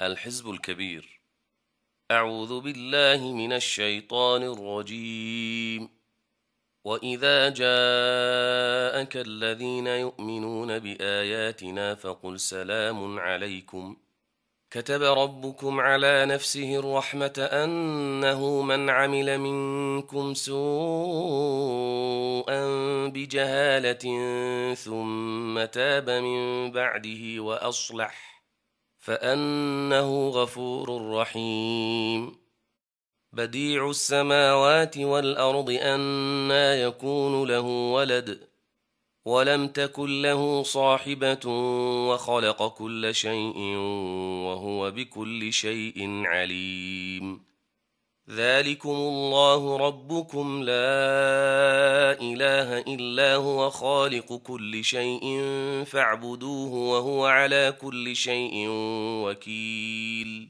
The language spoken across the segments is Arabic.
الحزب الكبير أعوذ بالله من الشيطان الرجيم وإذا جاءك الذين يؤمنون بآياتنا فقل سلام عليكم كتب ربكم على نفسه الرحمة أنه من عمل منكم سوءا بجهالة ثم تاب من بعده وأصلح فأنه غفور رحيم بديع السماوات والأرض أنا يكون له ولد ولم تكن له صاحبة وخلق كل شيء وهو بكل شيء عليم ذلكم الله ربكم لا اله الا هو خالق كل شيء فاعبدوه وهو على كل شيء وكيل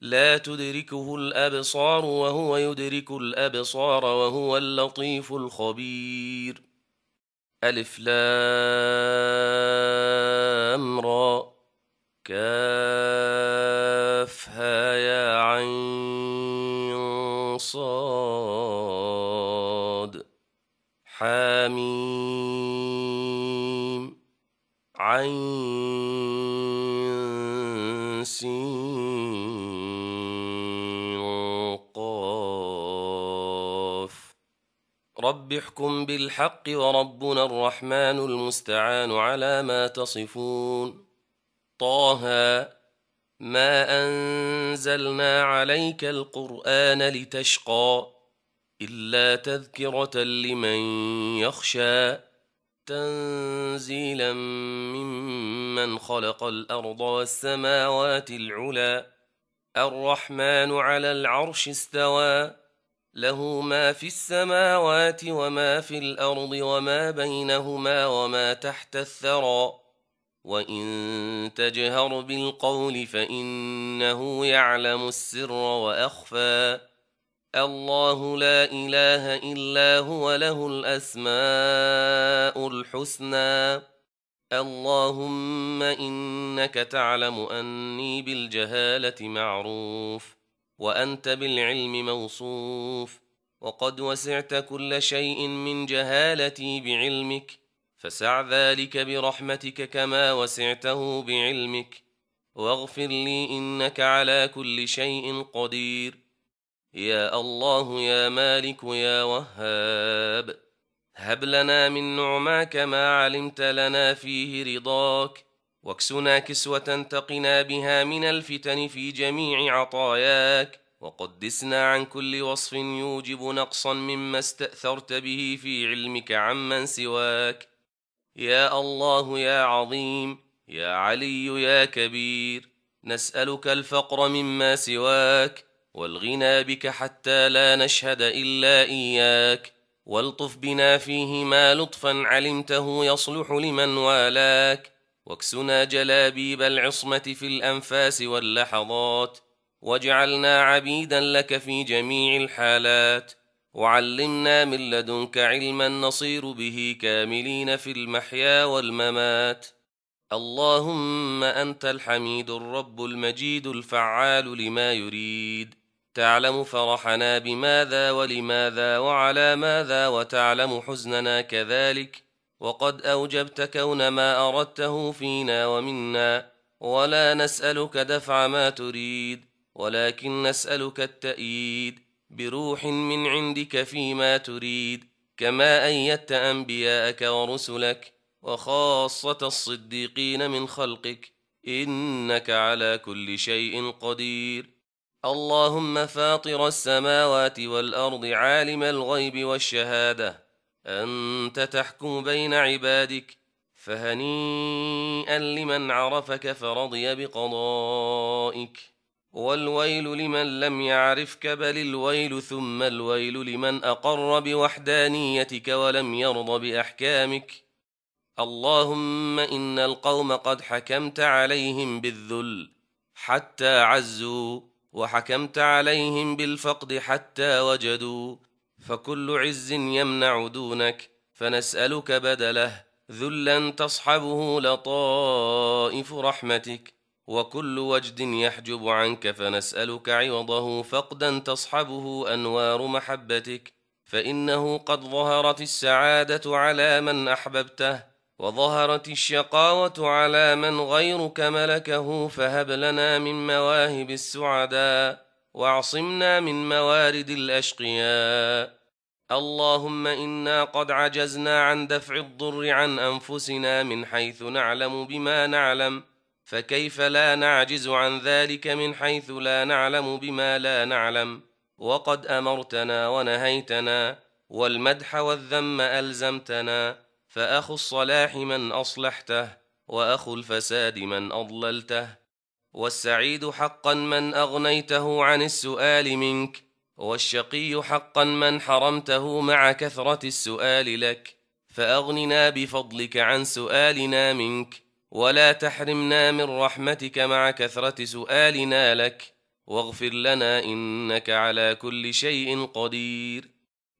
لا تدركه الابصار وهو يدرك الابصار وهو اللطيف الخبير الف لام را كافها يا عين صاد حميم عين سين قاف رب احكم بالحق وربنا الرحمن المستعان على ما تصفون طه ما انزلنا عليك القران لتشقى الا تذكره لمن يخشى تنزيلا ممن خلق الارض والسماوات العلى الرحمن على العرش استوى له ما في السماوات وما في الارض وما بينهما وما تحت الثرى وإن تجهر بالقول فإنه يعلم السر وأخفى الله لا إله إلا هو له الأسماء الحسنى اللهم إنك تعلم أني بالجهالة معروف وأنت بالعلم موصوف وقد وسعت كل شيء من جهالتي بعلمك فسع ذلك برحمتك كما وسعته بعلمك واغفر لي إنك على كل شيء قدير يا الله يا مالك يا وهاب هب لنا من نعماك ما علمت لنا فيه رضاك واكسنا كسوة تقنا بها من الفتن في جميع عطاياك وقدسنا عن كل وصف يوجب نقصا مما استأثرت به في علمك عمن سواك يا الله يا عظيم يا علي يا كبير نسألك الفقر مما سواك والغنى بك حتى لا نشهد إلا إياك والطف بنا فيهما لطفا علمته يصلح لمن والاك واكسنا جلابيب العصمة في الأنفاس واللحظات واجعلنا عبيدا لك في جميع الحالات وعلمنا من لدنك علما نصير به كاملين في المحيا والممات اللهم أنت الحميد الرب المجيد الفعال لما يريد تعلم فرحنا بماذا ولماذا وعلى ماذا وتعلم حزننا كذلك وقد أوجبت كون ما أردته فينا ومنا ولا نسألك دفع ما تريد ولكن نسألك التأييد بروح من عندك فيما تريد كما أيدت أنبياءك ورسلك وخاصة الصديقين من خلقك إنك على كل شيء قدير اللهم فاطر السماوات والأرض عالم الغيب والشهادة أنت تحكم بين عبادك فهنيئا لمن عرفك فرضي بقضائك والويل لمن لم يعرفك بل الويل ثم الويل لمن أقر بوحدانيتك ولم يرض بأحكامك اللهم إن القوم قد حكمت عليهم بالذل حتى عزوا وحكمت عليهم بالفقد حتى وجدوا فكل عز يمنع دونك فنسألك بدله ذلا تصحبه لطائف رحمتك وكل وجد يحجب عنك فنسألك عوضه فقدا تصحبه أنوار محبتك فإنه قد ظهرت السعادة على من أحببته وظهرت الشقاوة على من غيرك ملكه فهب لنا من مواهب السعداء واعصمنا من موارد الأشقياء اللهم إنا قد عجزنا عن دفع الضر عن أنفسنا من حيث نعلم بما نعلم فكيف لا نعجز عن ذلك من حيث لا نعلم بما لا نعلم وقد امرتنا ونهيتنا والمدح والذم الزمتنا فاخو الصلاح من اصلحته واخو الفساد من اضللته والسعيد حقا من اغنيته عن السؤال منك والشقي حقا من حرمته مع كثره السؤال لك فاغننا بفضلك عن سؤالنا منك ولا تحرمنا من رحمتك مع كثرة سؤالنا لك واغفر لنا إنك على كل شيء قدير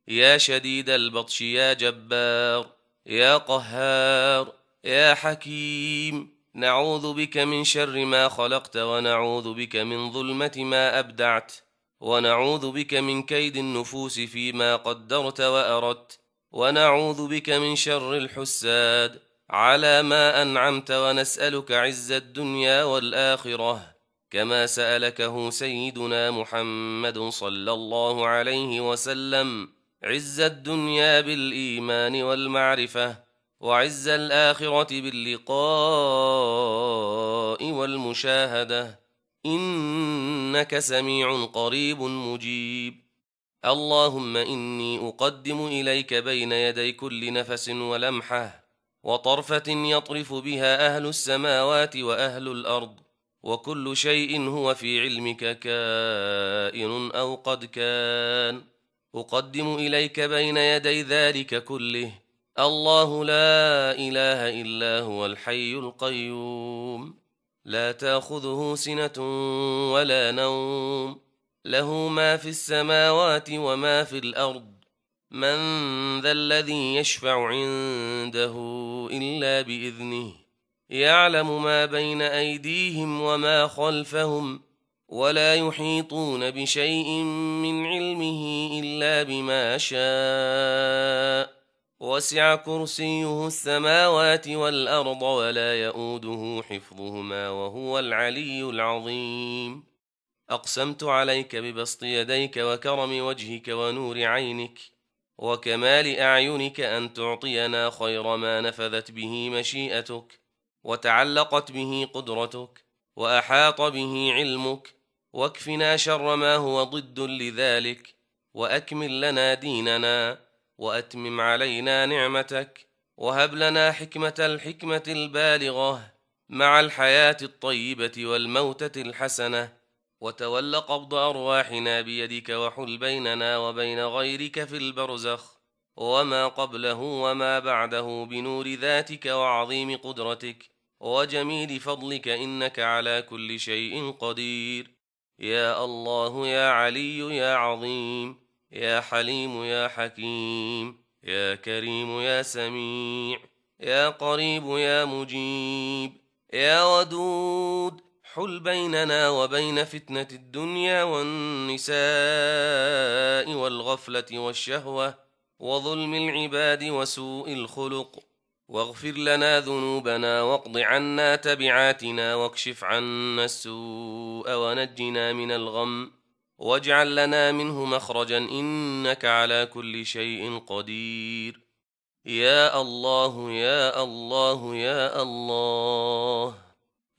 يا شديد البطش يا جبار يا قهار يا حكيم نعوذ بك من شر ما خلقت ونعوذ بك من ظلمة ما أبدعت ونعوذ بك من كيد النفوس فيما قدرت وأردت ونعوذ بك من شر الحساد على ما أنعمت ونسألك عز الدنيا والآخرة كما سألكه سيدنا محمد صلى الله عليه وسلم عز الدنيا بالإيمان والمعرفة وعز الآخرة باللقاء والمشاهدة إنك سميع قريب مجيب اللهم إني أقدم إليك بين يدي كل نفس ولمحه وطرفة يطرف بها أهل السماوات وأهل الأرض وكل شيء هو في علمك كائن أو قد كان أقدم إليك بين يدي ذلك كله الله لا إله إلا هو الحي القيوم لا تأخذه سنة ولا نوم له ما في السماوات وما في الأرض من ذا الذي يشفع عنده إلا بإذنه يعلم ما بين أيديهم وما خلفهم ولا يحيطون بشيء من علمه إلا بما شاء وسع كرسيه السماوات والأرض ولا يؤوده حفظهما وهو العلي العظيم أقسمت عليك ببسط يديك وكرم وجهك ونور عينك وكمال أعينك أن تعطينا خير ما نفذت به مشيئتك وتعلقت به قدرتك وأحاط به علمك واكفنا شر ما هو ضد لذلك وأكمل لنا ديننا وأتمم علينا نعمتك وهب لنا حكمة الحكمة البالغة مع الحياة الطيبة والموتة الحسنة وتول قبض أرواحنا بيدك وحل بيننا وبين غيرك في البرزخ وما قبله وما بعده بنور ذاتك وعظيم قدرتك وجميل فضلك إنك على كل شيء قدير يا الله يا علي يا عظيم يا حليم يا حكيم يا كريم يا سميع يا قريب يا مجيب يا ودود حل بيننا وبين فتنة الدنيا والنساء والغفلة والشهوة وظلم العباد وسوء الخلق واغفر لنا ذنوبنا واقض عنا تبعاتنا واكشف عنا السوء ونجنا من الغم واجعل لنا منه مخرجا إنك على كل شيء قدير يا الله يا الله يا الله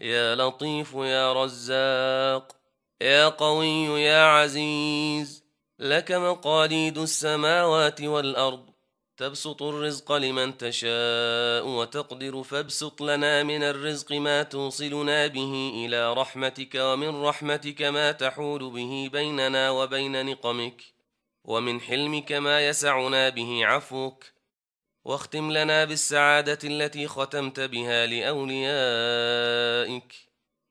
يا لطيف يا رزاق يا قوي يا عزيز لك مقاليد السماوات والأرض تبسط الرزق لمن تشاء وتقدر فابسط لنا من الرزق ما توصلنا به إلى رحمتك ومن رحمتك ما تحول به بيننا وبين نقمك ومن حلمك ما يسعنا به عفوك واختم لنا بالسعادة التي ختمت بها لأوليائك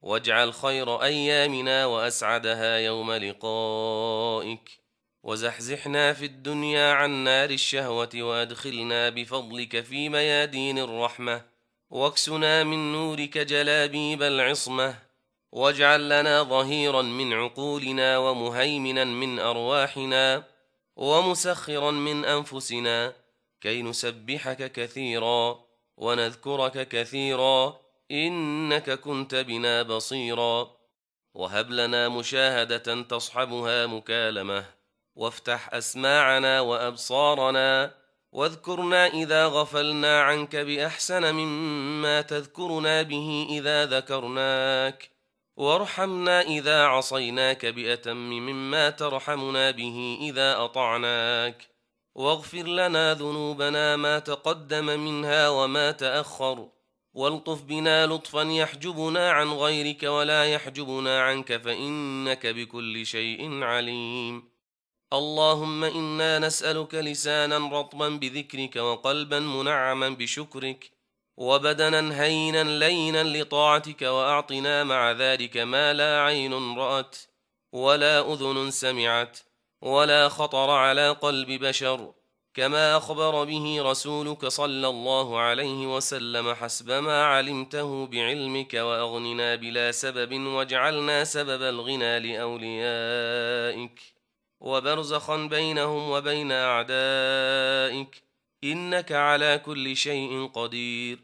واجعل خير أيامنا وأسعدها يوم لقائك وزحزحنا في الدنيا عن نار الشهوة وأدخلنا بفضلك في ميادين الرحمة واكسنا من نورك جلابيب العصمة واجعل لنا ظهيرا من عقولنا ومهيمنا من أرواحنا ومسخرا من أنفسنا كي نسبحك كثيرا ونذكرك كثيرا إنك كنت بنا بصيرا وهب لنا مشاهدة تصحبها مكالمة وافتح أسماعنا وأبصارنا واذكرنا إذا غفلنا عنك بأحسن مما تذكرنا به إذا ذكرناك وارحمنا إذا عصيناك بأتم مما ترحمنا به إذا أطعناك واغفر لنا ذنوبنا ما تقدم منها وما تأخر والطف بنا لطفا يحجبنا عن غيرك ولا يحجبنا عنك فإنك بكل شيء عليم اللهم إنا نسألك لسانا رطبا بذكرك وقلبا منعما بشكرك وبدنا هينا لينا لطاعتك وأعطنا مع ذلك ما لا عين رأت ولا أذن سمعت ولا خطر على قلب بشر كما أخبر به رسولك صلى الله عليه وسلم حسب ما علمته بعلمك وأغننا بلا سبب واجعلنا سبب الغنى لأوليائك وبرزخا بينهم وبين أعدائك إنك على كل شيء قدير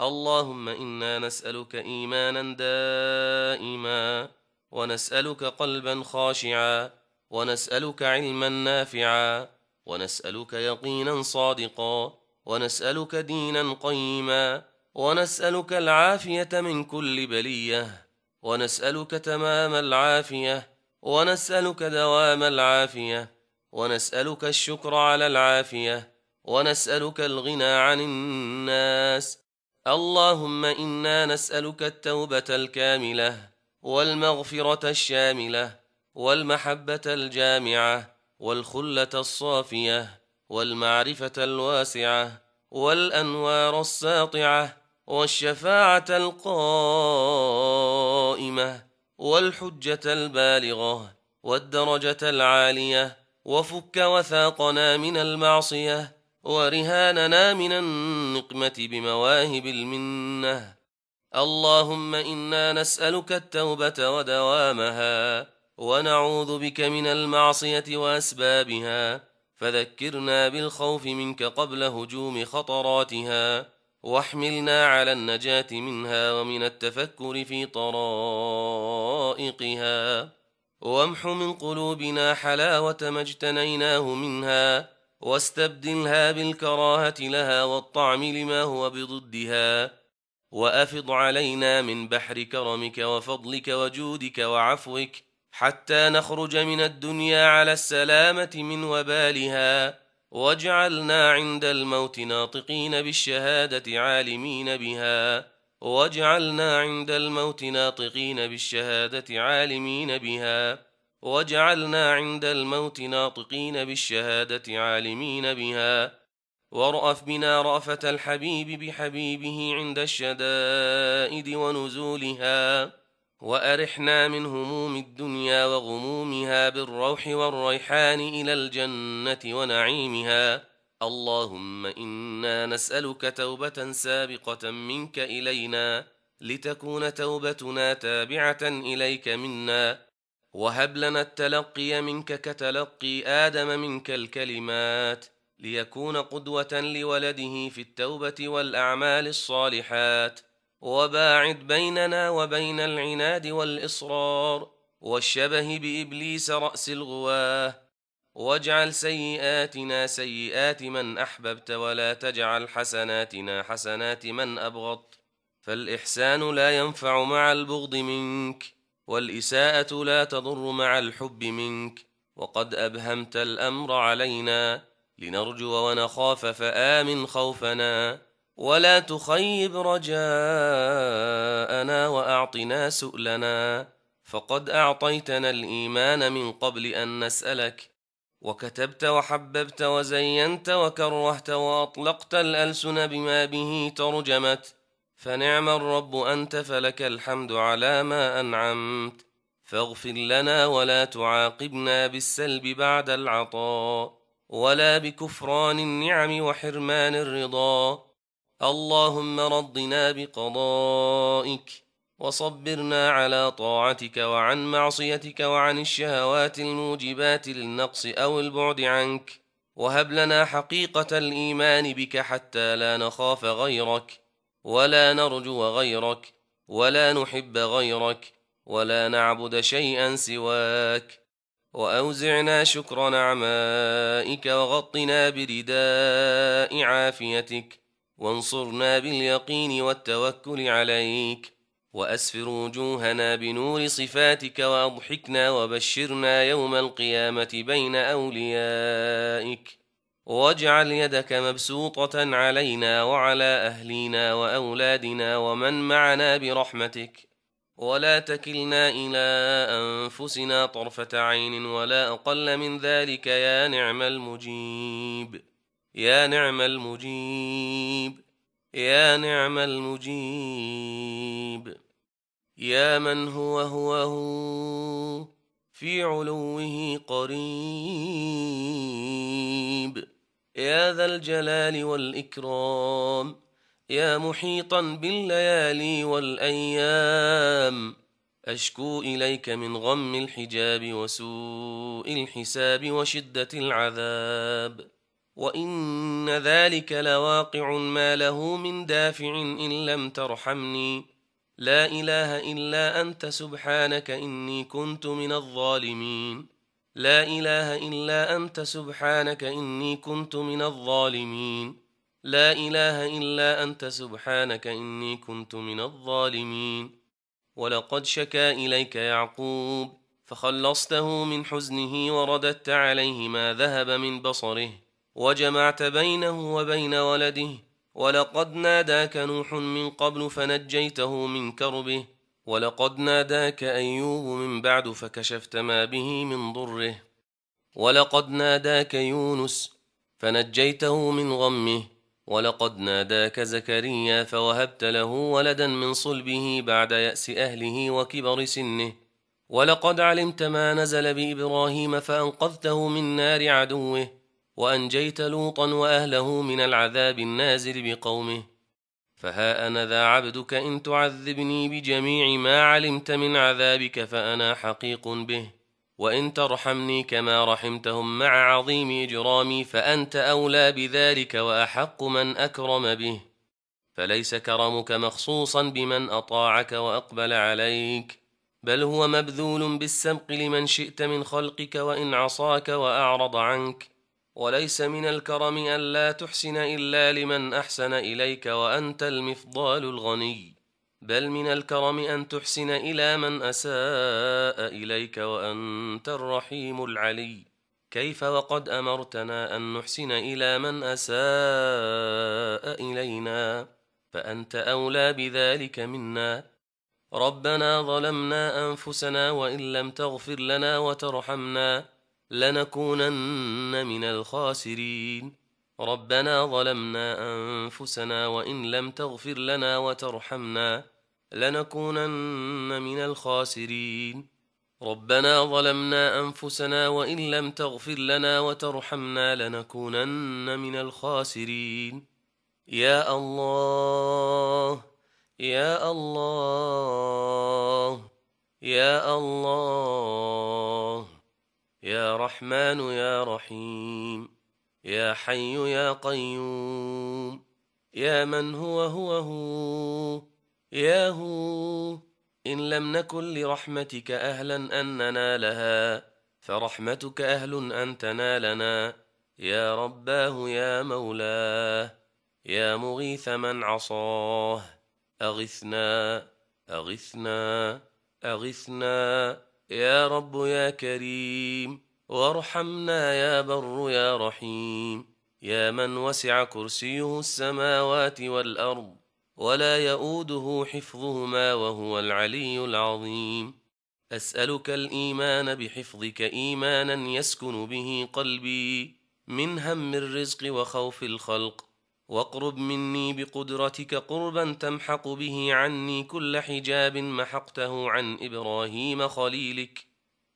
اللهم إنا نسألك إيمانا دائما ونسألك قلبا خاشعا ونسألك علما نافعا ونسألك يقينا صادقا ونسألك دينا قيما ونسألك العافية من كل بلية ونسألك تمام العافية ونسألك دوام العافية ونسألك الشكر على العافية ونسألك الغنى عن الناس اللهم إنا نسألك التوبة الكاملة والمغفرة الشاملة والمحبة الجامعة والخلة الصافية والمعرفة الواسعة والأنوار الساطعة والشفاعة القائمة والحجة البالغة والدرجة العالية وفك وثاقنا من المعصية ورهاننا من النقمة بمواهب المنة اللهم إنا نسألك التوبة ودوامها ونعوذ بك من المعصية وأسبابها فذكرنا بالخوف منك قبل هجوم خطراتها واحملنا على النجاة منها ومن التفكر في طرائقها وامح من قلوبنا حلاوة ما اجتنيناه منها واستبدلها بالكراهة لها والطعم لما هو بضدها وأفض علينا من بحر كرمك وفضلك وجودك وعفوك حتى نخرج من الدنيا على السلامة من وبالها واجعلنا عند الموت ناطقين بالشهادة عالمين بها واجعلنا عند الموت ناطقين بالشهادة عالمين بها واجعلنا عند الموت ناطقين بالشهادة عالمين بها وارأف بنا رأفة الحبيب بحبيبه عند الشدائد ونزولها وأرحنا من هموم الدنيا وغمومها بالروح والريحان إلى الجنة ونعيمها اللهم إنا نسألك توبة سابقة منك إلينا لتكون توبتنا تابعة إليك منا وهب لنا التلقي منك كتلقي آدم منك الكلمات ليكون قدوة لولده في التوبة والأعمال الصالحات وباعد بيننا وبين العناد والإصرار والشبه بإبليس رأس الغواه واجعل سيئاتنا سيئات من أحببت ولا تجعل حسناتنا حسنات من أبغضت فالإحسان لا ينفع مع البغض منك والإساءة لا تضر مع الحب منك وقد أبهمت الأمر علينا لنرجو ونخاف فآمن خوفنا ولا تخيب رجاءنا وأعطنا سؤلنا فقد أعطيتنا الإيمان من قبل أن نسألك وكتبت وحببت وزينت وكرهت وأطلقت الألسن بما به ترجمت فنعم الرب أنت فلك الحمد على ما أنعمت فاغفر لنا ولا تعاقبنا بالسلب بعد العطاء ولا بكفران النعم وحرمان الرضا اللهم رضنا بقضائك وصبرنا على طاعتك وعن معصيتك وعن الشهوات الموجبات للنقص أو البعد عنك وهب لنا حقيقة الإيمان بك حتى لا نخاف غيرك ولا نرجو غيرك ولا نحب غيرك ولا نعبد شيئا سواك وأوزعنا شكر نعمائك وغطنا برداء عافيتك وانصرنا باليقين والتوكل عليك وأسفر وجوهنا بنور صفاتك وأضحكنا وبشرنا يوم القيامة بين أوليائك واجعل يدك مبسوطة علينا وعلى أهلينا وأولادنا ومن معنا برحمتك ولا تكلنا إلى أنفسنا طرفة عين ولا أقل من ذلك يا نعم المجيب يا نعم المجيب يا نعم المجيب يا من هو هو هو في علوه قريب يا ذا الجلال والإكرام يا محيطا بالليالي والأيام أشكو إليك من غم الحجاب وسوء الحساب وشدة العذاب وان ذلك لواقع ما له من دافع ان لم ترحمني لا اله الا انت سبحانك اني كنت من الظالمين لا اله الا انت سبحانك اني كنت من الظالمين لا اله الا انت سبحانك اني كنت من الظالمين ولقد شكا اليك يعقوب فخلصته من حزنه ورددت عليه ما ذهب من بصره وجمعت بينه وبين ولده ولقد ناداك نوح من قبل فنجيته من كربه ولقد ناداك أيوب من بعد فكشفت ما به من ضره ولقد ناداك يونس فنجيته من غمه ولقد ناداك زكريا فوهبت له ولدا من صلبه بعد يأس أهله وكبر سنه ولقد علمت ما نزل بإبراهيم فأنقذته من نار عدوه وأنجيت لوطا وأهله من العذاب النازل بقومه فها أنا ذا عبدك إن تعذبني بجميع ما علمت من عذابك فأنا حقيق به وإن ترحمني كما رحمتهم مع عظيم إجرامي فأنت أولى بذلك وأحق من أكرم به فليس كرمك مخصوصا بمن أطاعك وأقبل عليك بل هو مبذول بالسبق لمن شئت من خلقك وإن عصاك وأعرض عنك وليس من الكرم ألا تحسن إلا لمن أحسن إليك وأنت المفضال الغني بل من الكرم أن تحسن إلى من أساء إليك وأنت الرحيم العلي كيف وقد أمرتنا أن نحسن إلى من أساء إلينا فأنت أولى بذلك منا ربنا ظلمنا أنفسنا وإن لم تغفر لنا وترحمنا لنكونن من الخاسرين ربنا ظلمنا أنفسنا وإن لم تغفر لنا وترحمنا لنكونن من الخاسرين ربنا ظلمنا أنفسنا وإن لم تغفر لنا وترحمنا لنكونن من الخاسرين يا الله يا الله يا الله يا رحمن يا رحيم يا حي يا قيوم يا من هو هو هو يا هو إن لم نكن لرحمتك أهلا أن ننالها فرحمتك أهل أن تنالنا يا رباه يا مولاه يا مغيث من عصاه أغثنا أغثنا أغثنا يا رب يا كريم وارحمنا يا بر يا رحيم يا من وسع كرسيه السماوات والأرض ولا يؤوده حفظهما وهو العلي العظيم أسألك الإيمان بحفظك إيمانا يسكن به قلبي من هم الرزق وخوف الخلق واقرب مني بقدرتك قربا تمحق به عني كل حجاب محقته عن ابراهيم خليلك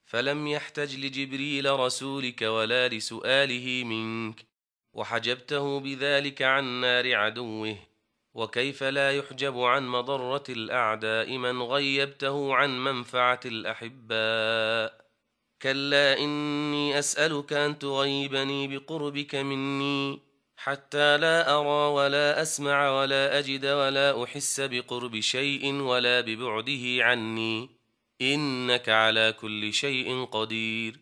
فلم يحتج لجبريل رسولك ولا لسؤاله منك وحجبته بذلك عن نار عدوه وكيف لا يحجب عن مضره الاعداء من غيبته عن منفعه الاحباء كلا اني اسالك ان تغيبني بقربك مني حتى لا أرى ولا أسمع ولا أجد ولا أحس بقرب شيء ولا ببعده عني إنك على كل شيء قدير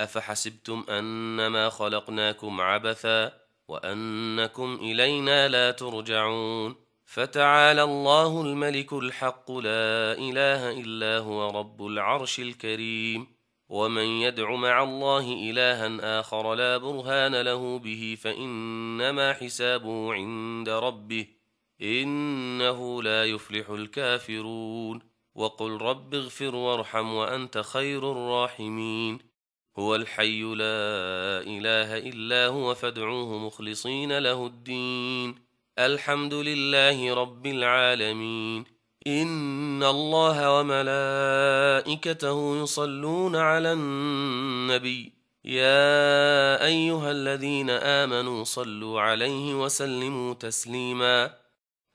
أفحسبتم أنما خلقناكم عبثا وأنكم إلينا لا ترجعون فتعالى الله الملك الحق لا إله إلا هو رب العرش الكريم ومن يدع مع الله إلها آخر لا برهان له به فإنما حسابه عند ربه إنه لا يفلح الكافرون وقل رب اغفر وارحم وأنت خير الراحمين هو الحي لا إله إلا هو فادعوه مخلصين له الدين الحمد لله رب العالمين إن الله وملائكته يصلون على النبي يا أيها الذين آمنوا صلوا عليه وسلموا تسليما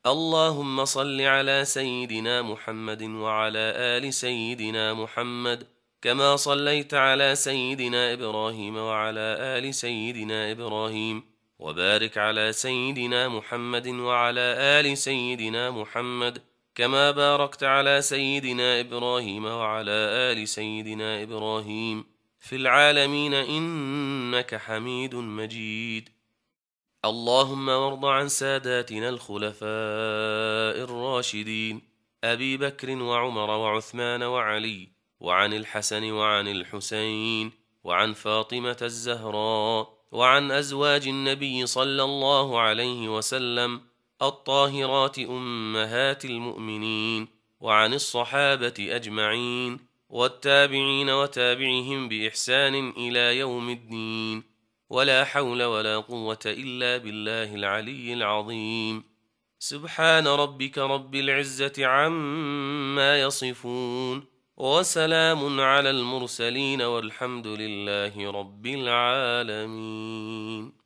اللهم صل على سيدنا محمد وعلى آل سيدنا محمد كما صليت على سيدنا إبراهيم وعلى آل سيدنا إبراهيم وبارك على سيدنا محمد وعلى آل سيدنا محمد كما باركت على سيدنا إبراهيم وعلى آل سيدنا إبراهيم في العالمين إنك حميد مجيد اللهم وارض عن ساداتنا الخلفاء الراشدين أبي بكر وعمر وعثمان وعلي وعن الحسن وعن الحسين وعن فاطمة الزهراء وعن أزواج النبي صلى الله عليه وسلم الطاهرات أمهات المؤمنين وعن الصحابة أجمعين والتابعين وتابعهم بإحسان إلى يوم الدين ولا حول ولا قوة إلا بالله العلي العظيم سبحان ربك رب العزة عما يصفون وسلام على المرسلين والحمد لله رب العالمين